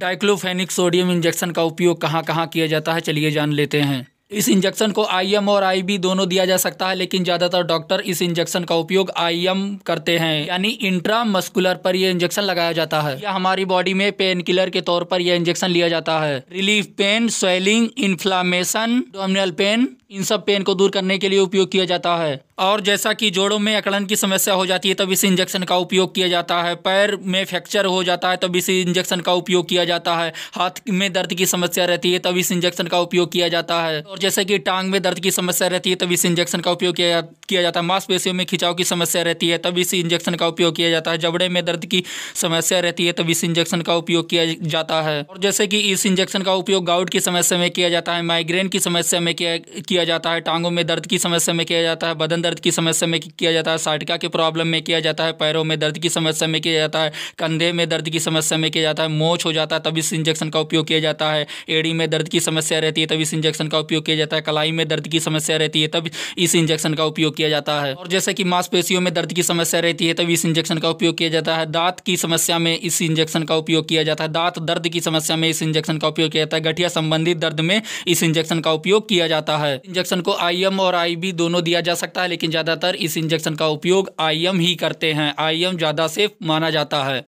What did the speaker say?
diclofenac sodium injection का उपयोग कहाँ कहाँ किया जाता है चलिए जान लेते हैं इस इंजेक्शन को आईएम और आईबी दोनों दिया जा सकता है लेकिन ज़्यादातर डॉक्टर इस इंजेक्शन का उपयोग आईएम करते हैं यानी इंट्रा मस्कुलर पर यह इंजेक्शन लगाया जाता है या हमारी बॉडी में पेन किलर के तौर पर यह इंजेक्शन लिया जाता है relief pain swelling inflammation abdominal pain इन सब पेन को दूर करने के लिए उपयोग किया जाता है और जैसा कि जोड़ों में अकड़न की समस्या हो जाती है तब इस इंजेक्शन का उपयोग किया जाता है पैर में फ्रैक्चर हो जाता है तब इस इंजेक्शन का उपयोग किया जाता है हाथ में दर्द की समस्या रहती है तब इस इंजेक्शन का उपयोग किया जाता है और जैसे कि टांग में दर्द की समस्या रहती है तब इस इंजेक्शन का उपयोग किया किया जाता है मांसपेशियों में खिंचाव की समस्या रहती है तब इस इंजेक्शन का उपयोग किया जाता है जबड़े में दर्द की समस्या रहती है तब इस इंजेक्शन का उपयोग किया जाता है और जैसे कि इस इंजेक्शन का उपयोग गाउट की समस्या में किया जाता है माइग्रेन की समस्या में किया किया जाता है टांगों में दर्द की समस्या में किया जाता है बदन दर्द की समस्या में किया जाता है साटिका के प्रॉब्लम में किया जाता है पैरों में दर्द की समस्या में किया जाता है कंधे में दर्द की समस्या में किया जाता है मोच हो जाता है तब इस इंजेक्शन का उपयोग किया जाता है एड़ी में दर्द की समस्या रहती है तब इस इंजेक्शन का उपयोग किया जाता है कलाई में दर्द की समस्या रहती है तब इस इंजेक्शन का उपयोग किया जाता है और जैसे कि मांसपेशियों में दर्द की समस्या रहती है तभी इस इंजेक्शन का उपयोग किया जाता है दांत की समस्या में इस इंजेक्शन का उपयोग किया जाता है दांत दर्द की समस्या में इस इंजेक्शन का उपयोग किया जाता है गठिया संबंधित दर्द में इस इंजेक्शन का उपयोग किया जाता है इंजेक्शन को आईएम और आईबी दोनों दिया जा सकता है लेकिन ज़्यादातर इस इंजेक्शन का उपयोग आईएम ही करते हैं आईएम ज़्यादा सेफ माना जाता है